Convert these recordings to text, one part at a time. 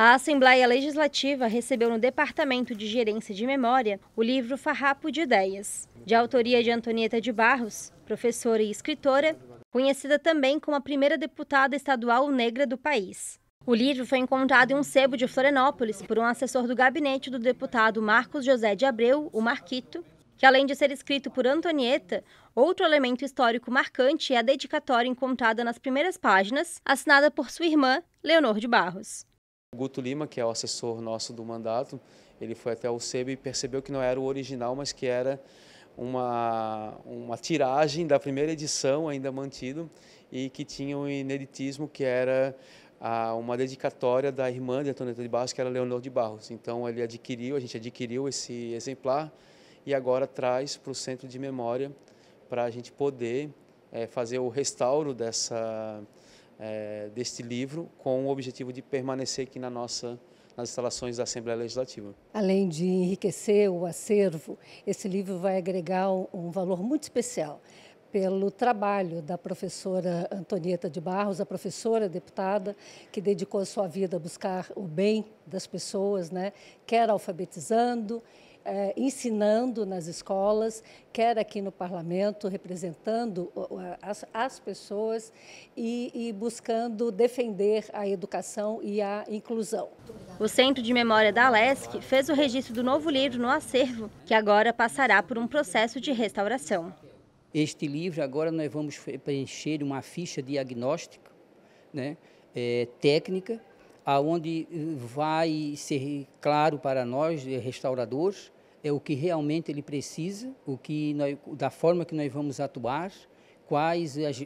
A Assembleia Legislativa recebeu no Departamento de Gerência de Memória o livro Farrapo de Ideias, de autoria de Antonieta de Barros, professora e escritora, conhecida também como a primeira deputada estadual negra do país. O livro foi encontrado em um sebo de Florianópolis por um assessor do gabinete do deputado Marcos José de Abreu, o Marquito, que além de ser escrito por Antonieta, outro elemento histórico marcante é a dedicatória encontrada nas primeiras páginas, assinada por sua irmã, Leonor de Barros. O Guto Lima, que é o assessor nosso do mandato, ele foi até o SEB e percebeu que não era o original, mas que era uma, uma tiragem da primeira edição ainda mantido e que tinha um ineditismo que era a, uma dedicatória da irmã de Antonieta de Barros, que era Leonor de Barros. Então ele adquiriu, a gente adquiriu esse exemplar e agora traz para o Centro de Memória para a gente poder é, fazer o restauro dessa é, deste livro com o objetivo de permanecer aqui na nossa nas instalações da Assembleia Legislativa. Além de enriquecer o acervo, esse livro vai agregar um valor muito especial pelo trabalho da professora Antonieta de Barros, a professora deputada que dedicou a sua vida a buscar o bem das pessoas, né? quer alfabetizando é, ensinando nas escolas, quer aqui no parlamento, representando as, as pessoas e, e, buscando defender a educação e a inclusão. O Centro de Memória da Alesc fez o registro do novo livro no acervo, que agora passará por um processo de restauração. Este livro agora nós vamos preencher uma ficha diagnóstica, né, é, técnica, aonde eh, vai ser claro para nós, eh, restauradores, é o que realmente ele precisa, o que nós, da forma que nós vamos atuar, quais as,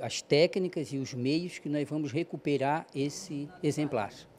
as técnicas e os meios que nós vamos recuperar esse exemplar.